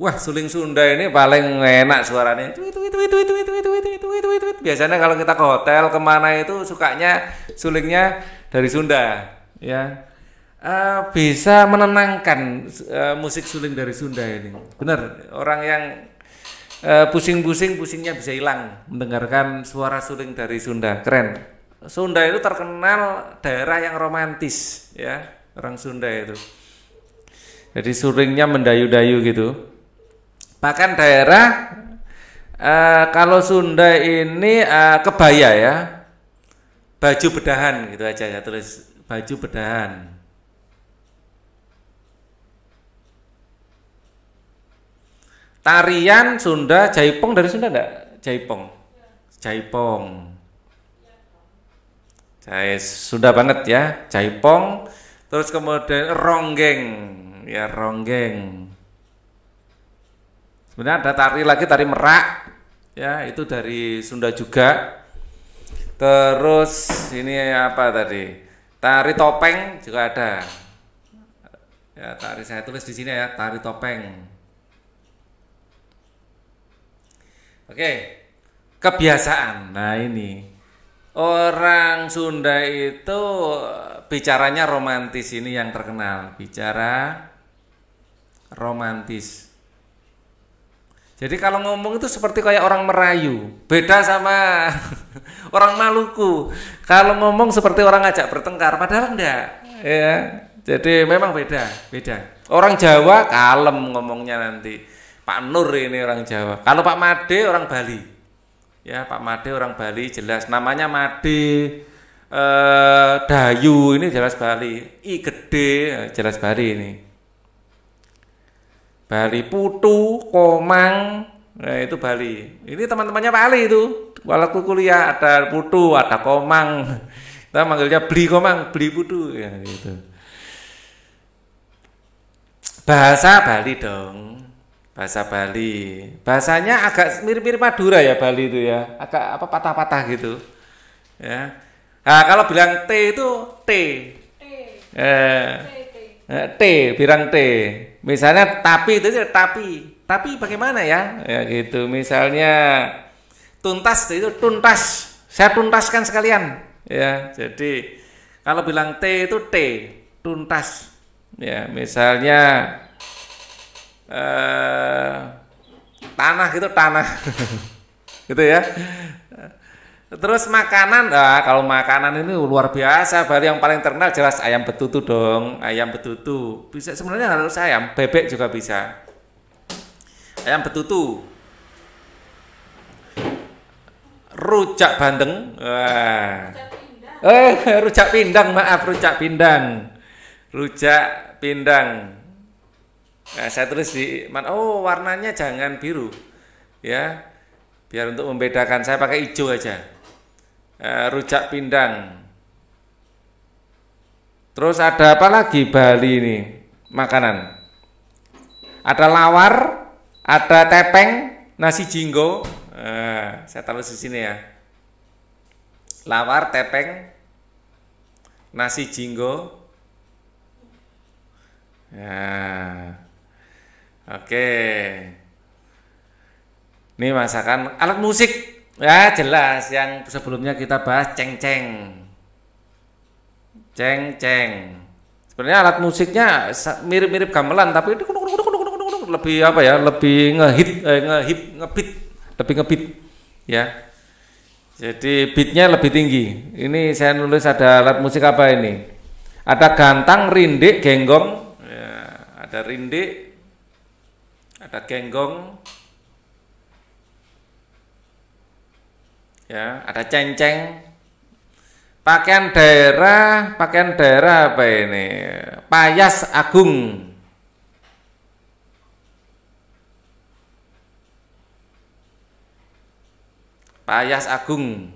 Wah, suling Sunda ini paling enak suaranya. Itu itu itu itu itu itu itu itu itu itu. Biasanya kalau kita ke hotel kemana itu sukanya sulingnya dari Sunda ya uh, bisa menenangkan uh, musik suling dari Sunda ini benar orang yang pusing eh, pusing-pusing pusingnya bisa hilang mendengarkan suara suling dari Sunda keren Sunda itu terkenal daerah yang romantis ya orang Sunda itu jadi sulingnya mendayu-dayu gitu bahkan daerah uh, kalau Sunda ini uh, kebaya ya baju bedahan gitu aja ya tulis baju bedahan tarian Sunda Jaipong dari Sunda enggak Jaipong Jaipong Jai, Sunda banget ya Jaipong terus kemudian ronggeng ya ronggeng sebenarnya ada tari lagi tari merak ya itu dari Sunda juga Terus ini apa tadi? Tari topeng juga ada. Ya, tari saya tulis di sini ya, tari topeng. Oke. Kebiasaan. Nah, ini. Orang Sunda itu bicaranya romantis ini yang terkenal, bicara romantis. Jadi kalau ngomong itu seperti kayak orang merayu, beda sama orang Maluku. Kalau ngomong seperti orang ngajak bertengkar, padahal enggak. Ya, jadi memang beda, beda. Orang Jawa kalem ngomongnya nanti. Pak Nur ini orang Jawa. Kalau Pak Made orang Bali. Ya, Pak Made orang Bali jelas namanya Made eh Dayu ini jelas Bali. I gede jelas Bali ini. Bali Putu, Komang, nah itu Bali. Ini teman-temannya Bali itu. Waktu kuliah ada Putu, ada Komang. Kita manggilnya beli Komang, beli Putu ya gitu. Bahasa Bali dong. Bahasa Bali. Bahasanya agak mirip-mirip Madura ya Bali itu ya. Agak apa patah-patah gitu. Ya. Nah, kalau bilang T itu T. T. Eh. T Eh, T, bilang T. Misalnya tapi itu tapi. Tapi bagaimana ya? Ya gitu. Misalnya tuntas itu tuntas. Saya tuntaskan sekalian. Ya, jadi kalau bilang T itu T, tuntas. Ya, misalnya eh tanah itu tanah. gitu ya. Terus makanan, ah kalau makanan ini luar biasa. Baru yang paling terkenal jelas ayam betutu dong, ayam betutu. Bisa sebenarnya harus ayam, bebek juga bisa. Ayam betutu. Rujak bandeng. Wah. Eh, rujak pindang, maaf rujak pindang. Rujak pindang. Nah, saya tulis di oh warnanya jangan biru. Ya. Biar untuk membedakan saya pakai hijau aja. Eh, rujak pindang. Terus ada apa lagi Bali ini makanan? Ada lawar, ada tepeng, nasi jinggo. Eh, saya taruh di sini ya. Lawar, tepeng, nasi jinggo. Nah, oke. Ini masakan alat musik Ya jelas yang sebelumnya kita bahas ceng-ceng. Ceng-ceng. Sebenarnya alat musiknya mirip-mirip gamelan tapi lebih apa ya? Lebih ngehit eh, ngehip ngebit, lebih ngebit ya. Jadi beatnya lebih tinggi. Ini saya nulis ada alat musik apa ini? Ada gantang, rindik, genggong. Ya, ada rindik, ada genggong, ya ada cengceng pakaian daerah pakaian daerah apa ini payas agung payas agung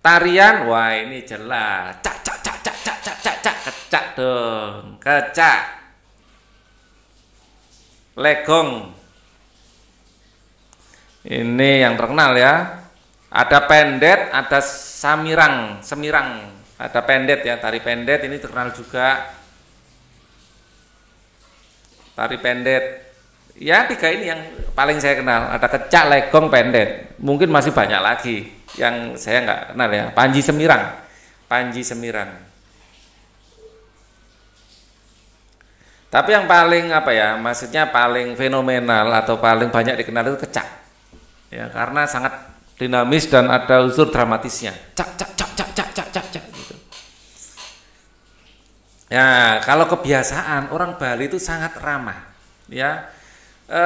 tarian wah ini jelas cak cak cak cak cak cak cak cak kecak dong kecak legong ini yang terkenal ya ada pendet, ada samirang, semirang. Ada pendet ya, tari pendet ini terkenal juga. Tari pendet. Ya tiga ini yang paling saya kenal. Ada kecak, legong, pendet. Mungkin masih banyak lagi yang saya nggak kenal ya. Panji semirang, panji semirang. Tapi yang paling apa ya, maksudnya paling fenomenal atau paling banyak dikenal itu kecak. Ya, karena sangat dinamis dan ada unsur dramatisnya. Cak cak cak cak cak cak cak cak gitu. Ya, kalau kebiasaan orang Bali itu sangat ramah, ya. E,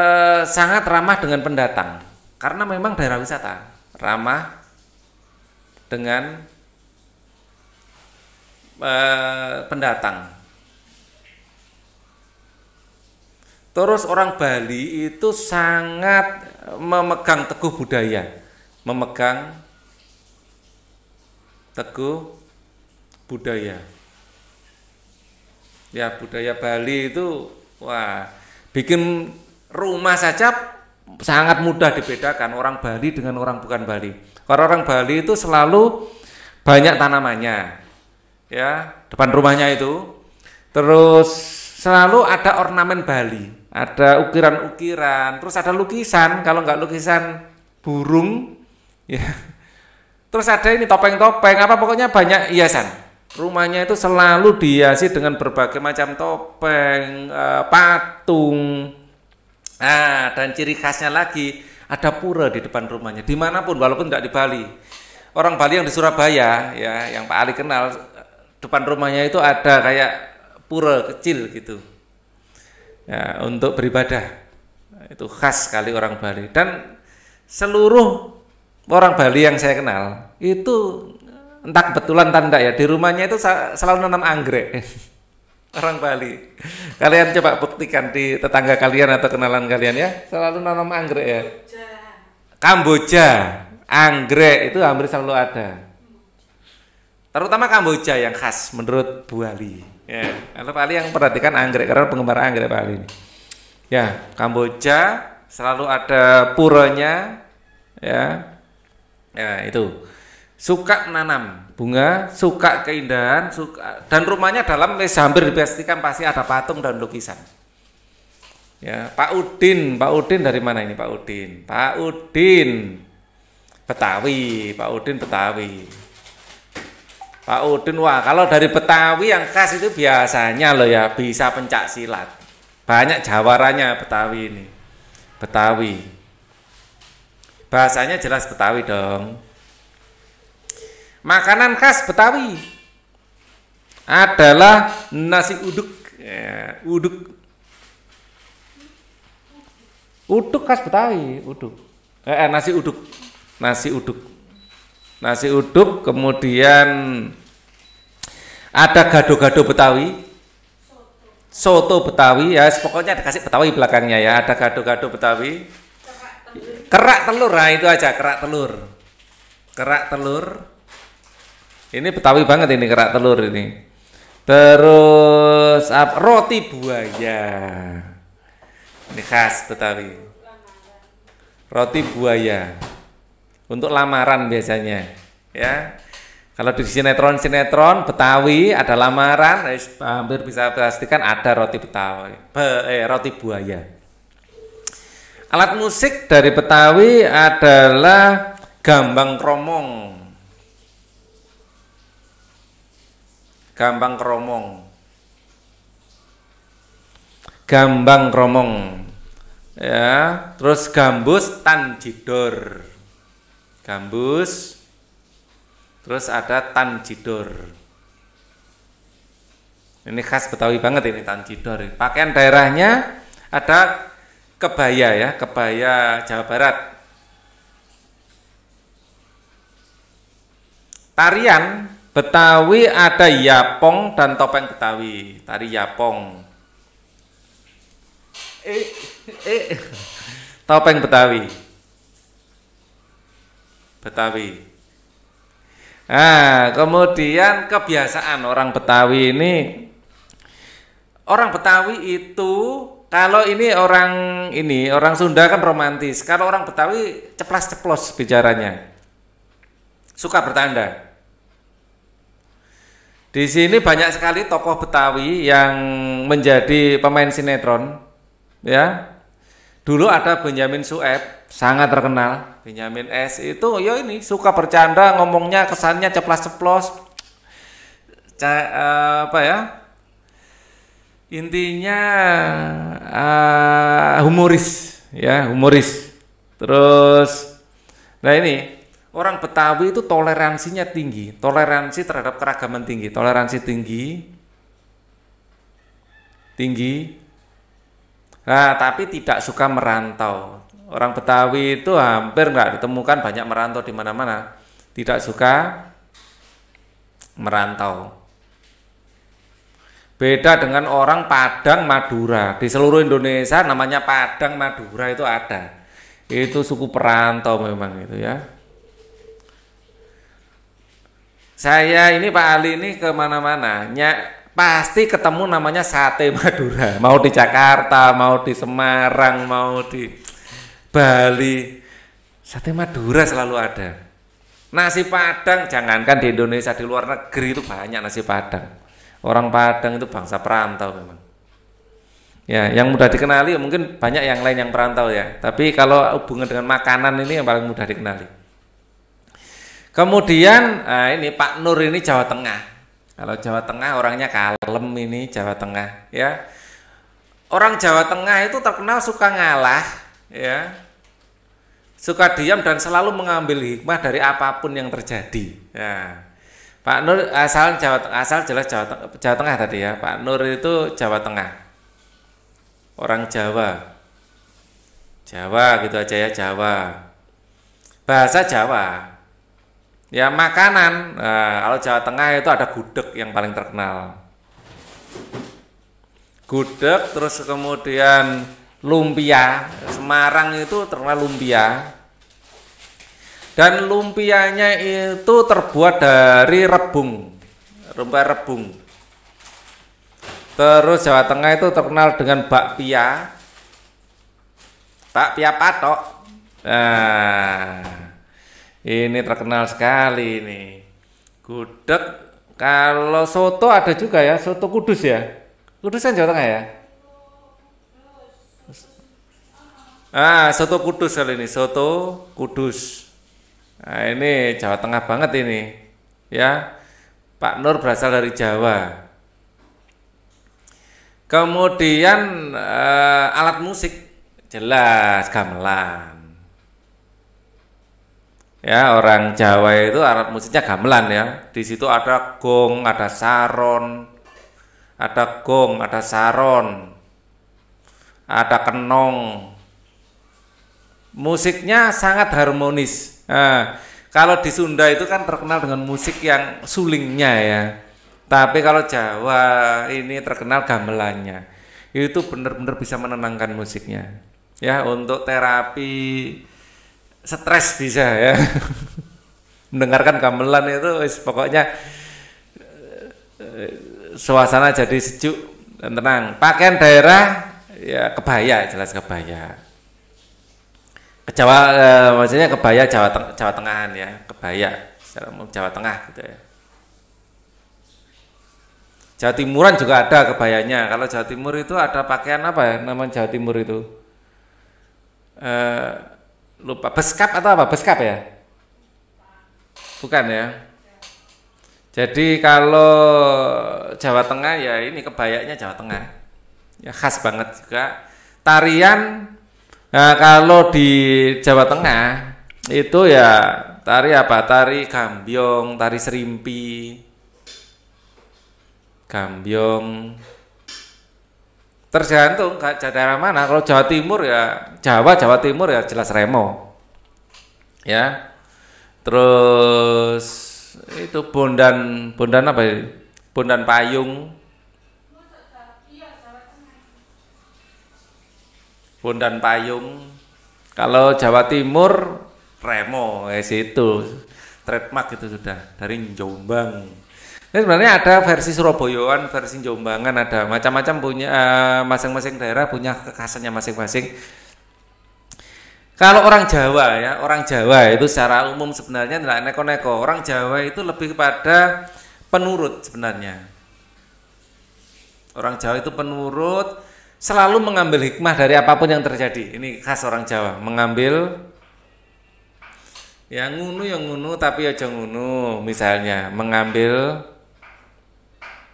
sangat ramah dengan pendatang karena memang daerah wisata, ramah dengan e, pendatang. Terus orang Bali itu sangat memegang teguh budaya memegang teguh budaya. Ya budaya Bali itu wah bikin rumah saja sangat mudah dibedakan orang Bali dengan orang bukan Bali. Karena orang Bali itu selalu banyak tanamannya, ya depan rumahnya itu. Terus selalu ada ornamen Bali, ada ukiran-ukiran, terus ada lukisan. Kalau nggak lukisan burung, Ya. Terus ada ini topeng-topeng apa pokoknya banyak hiasan. Rumahnya itu selalu dihiasi dengan berbagai macam topeng, eh, patung. Nah, dan ciri khasnya lagi ada pura di depan rumahnya dimanapun walaupun nggak di Bali. Orang Bali yang di Surabaya ya, yang Pak Ali kenal depan rumahnya itu ada kayak pura kecil gitu. Ya, untuk beribadah. Itu khas sekali orang Bali dan seluruh orang Bali yang saya kenal itu entah kebetulan tanda ya di rumahnya itu selalu nanam anggrek orang Bali kalian coba buktikan di tetangga kalian atau kenalan kalian ya selalu nanam anggrek ya Kamboja anggrek itu hampir selalu ada terutama Kamboja yang khas menurut Bu Ali ya kalau Bali yang perhatikan anggrek karena penggemar anggrek Bali ini ya Kamboja selalu ada puranya ya ya itu suka menanam bunga suka keindahan suka dan rumahnya dalam hampir dipastikan pasti ada patung dan lukisan ya Pak Udin Pak Udin dari mana ini Pak Udin Pak Udin Betawi Pak Udin Betawi Pak Udin wah kalau dari Betawi yang khas itu biasanya loh ya bisa pencak silat banyak jawarannya Betawi ini Betawi Bahasanya jelas Betawi dong. Makanan khas Betawi adalah nasi uduk. Ya, uduk. Uduk khas Betawi, uduk. Eh, eh nasi uduk. Nasi uduk. Nasi uduk kemudian ada gado-gado Betawi. Soto. Soto Betawi ya, pokoknya ada Betawi belakangnya ya, ada gado-gado Betawi kerak telur nah itu aja kerak telur kerak telur ini betawi banget ini kerak telur ini terus ap, roti buaya ini khas betawi roti buaya untuk lamaran biasanya ya kalau di sinetron sinetron betawi ada lamaran hampir bisa pastikan ada roti betawi eh, roti buaya Alat musik dari Betawi adalah gambang kromong. Gambang kromong. Gambang kromong. Ya, terus gambus tanjidor. Gambus terus ada tanjidor. Ini khas Betawi banget ini tanjidor. Pakaian daerahnya ada kebaya ya, kebaya Jawa Barat. Tarian Betawi ada yapong dan topeng Betawi, tari yapong. Eh, eh, eh. topeng Betawi. Betawi. Nah, kemudian kebiasaan orang Betawi ini orang Betawi itu kalau ini orang ini orang Sunda kan romantis. Kalau orang Betawi ceplas-ceplos bicaranya. Suka bertanda. Di sini banyak sekali tokoh Betawi yang menjadi pemain sinetron, ya. Dulu ada Benjamin Sueb, sangat terkenal. Benjamin S itu ya ini suka bercanda, ngomongnya kesannya ceplas-ceplos. Eh, apa ya? intinya uh, humoris ya humoris terus nah ini orang Betawi itu toleransinya tinggi toleransi terhadap keragaman tinggi toleransi tinggi tinggi nah tapi tidak suka merantau orang Betawi itu hampir nggak ditemukan banyak merantau di mana-mana tidak suka merantau Beda dengan orang Padang Madura. Di seluruh Indonesia namanya Padang Madura itu ada. Itu suku perantau memang itu ya. Saya ini Pak Ali ini kemana-mana, ya pasti ketemu namanya sate Madura. Mau di Jakarta, mau di Semarang, mau di Bali, sate Madura selalu ada. Nasi Padang, jangankan di Indonesia, di luar negeri itu banyak nasi Padang Orang Padang itu bangsa perantau memang. Ya, yang mudah dikenali ya mungkin banyak yang lain yang perantau ya. Tapi kalau hubungan dengan makanan ini yang paling mudah dikenali. Kemudian nah ini Pak Nur ini Jawa Tengah. Kalau Jawa Tengah orangnya kalem ini Jawa Tengah ya. Orang Jawa Tengah itu terkenal suka ngalah ya. Suka diam dan selalu mengambil hikmah dari apapun yang terjadi. Ya. Pak Nur asal Jawa asal jelas Jawa, Jawa Tengah tadi ya. Pak Nur itu Jawa Tengah. Orang Jawa. Jawa gitu aja ya Jawa. Bahasa Jawa. Ya makanan. Nah, kalau Jawa Tengah itu ada gudeg yang paling terkenal. Gudeg terus kemudian lumpia. Semarang itu terkenal lumpia. Dan lumpianya itu terbuat dari rebung, rempah rebung. Terus Jawa Tengah itu terkenal dengan bakpia, bakpia patok. Nah, ini terkenal sekali ini. Gudeg kalau soto ada juga ya, soto kudus ya. Kudus kan Jawa Tengah ya? Ah, soto kudus kali ini, soto kudus. Nah, ini Jawa Tengah banget ini. Ya. Pak Nur berasal dari Jawa. Kemudian eh, alat musik jelas gamelan. Ya, orang Jawa itu alat musiknya gamelan ya. Di situ ada gong, ada saron, ada gong, ada saron, ada kenong. Musiknya sangat harmonis Nah, kalau di Sunda itu kan terkenal dengan musik yang sulingnya ya. Tapi kalau Jawa ini terkenal gamelannya. Itu benar-benar bisa menenangkan musiknya. Ya, untuk terapi stres bisa ya. Mendengarkan gamelan itu pokoknya eh, suasana jadi sejuk dan tenang. Pakaian daerah ya kebaya, jelas kebaya. Jawa eh, maksudnya kebaya Jawa Teng Jawa Tengahan ya, kebaya secara umum Jawa Tengah gitu ya. Jawa Timuran juga ada kebayanya. Kalau Jawa Timur itu ada pakaian apa ya nama Jawa Timur itu? Eh, lupa beskap atau apa? Beskap ya? Bukan ya? Jadi kalau Jawa Tengah ya ini kebayanya Jawa Tengah. Ya khas banget juga. Tarian Nah, kalau di Jawa Tengah itu ya tari apa? Tari gambyong, tari serimpi. Gambyong. Tergantung daerah mana. Kalau Jawa Timur ya Jawa, Jawa Timur ya jelas remo. Ya. Terus itu bondan, bondan apa ya? Bondan payung. Bondan Payung. Kalau Jawa Timur Remo kayak situ. Trademark itu sudah dari Jombang. Ini sebenarnya ada versi Surabayaan, versi Jombangan ada macam-macam punya eh, masing-masing uh, daerah punya kekhasannya masing-masing. Kalau orang Jawa ya, orang Jawa itu secara umum sebenarnya tidak neko-neko. Orang Jawa itu lebih kepada penurut sebenarnya. Orang Jawa itu penurut, selalu mengambil hikmah dari apapun yang terjadi. Ini khas orang Jawa, mengambil yang ngunu yang ngunu tapi ya aja ngunu misalnya mengambil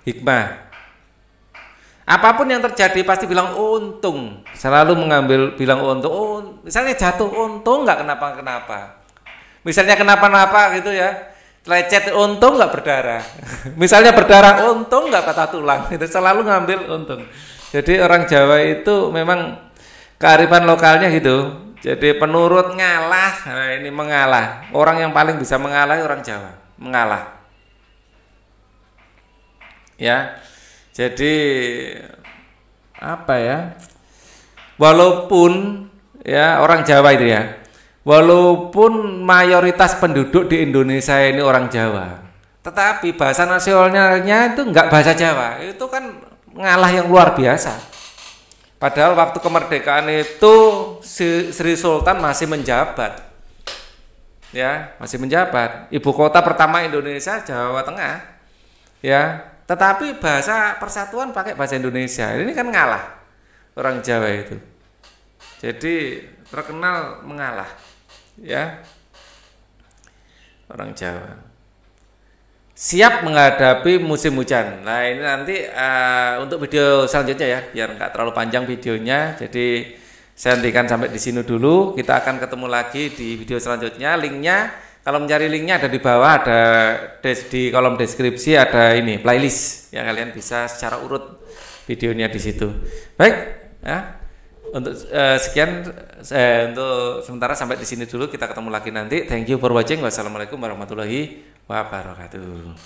hikmah apapun yang terjadi pasti bilang oh, untung selalu mengambil bilang oh, untung oh, misalnya jatuh oh, untung nggak kenapa kenapa misalnya kenapa napa gitu ya lecet untung nggak berdarah misalnya berdarah untung nggak patah tulang itu selalu ngambil untung jadi orang Jawa itu memang kearifan lokalnya gitu. Jadi penurut ngalah, nah ini mengalah. Orang yang paling bisa mengalah orang Jawa, mengalah. Ya. Jadi apa ya? Walaupun ya orang Jawa itu ya. Walaupun mayoritas penduduk di Indonesia ini orang Jawa, tetapi bahasa nasionalnya itu enggak bahasa Jawa. Itu kan ngalah yang luar biasa. Padahal waktu kemerdekaan itu Sri Sultan masih menjabat. Ya, masih menjabat. Ibu kota pertama Indonesia Jawa Tengah. Ya, tetapi bahasa persatuan pakai bahasa Indonesia. Ini kan ngalah orang Jawa itu. Jadi terkenal mengalah. Ya. Orang Jawa siap menghadapi musim hujan. Nah ini nanti uh, untuk video selanjutnya ya, biar nggak terlalu panjang videonya. Jadi saya hentikan sampai di sini dulu. Kita akan ketemu lagi di video selanjutnya. Linknya, kalau mencari linknya ada di bawah, ada des, di kolom deskripsi ada ini playlist yang kalian bisa secara urut videonya di situ. Baik, ya. Untuk uh, sekian uh, untuk sementara sampai di sini dulu kita ketemu lagi nanti. Thank you for watching. Wassalamualaikum warahmatullahi wabarakatuh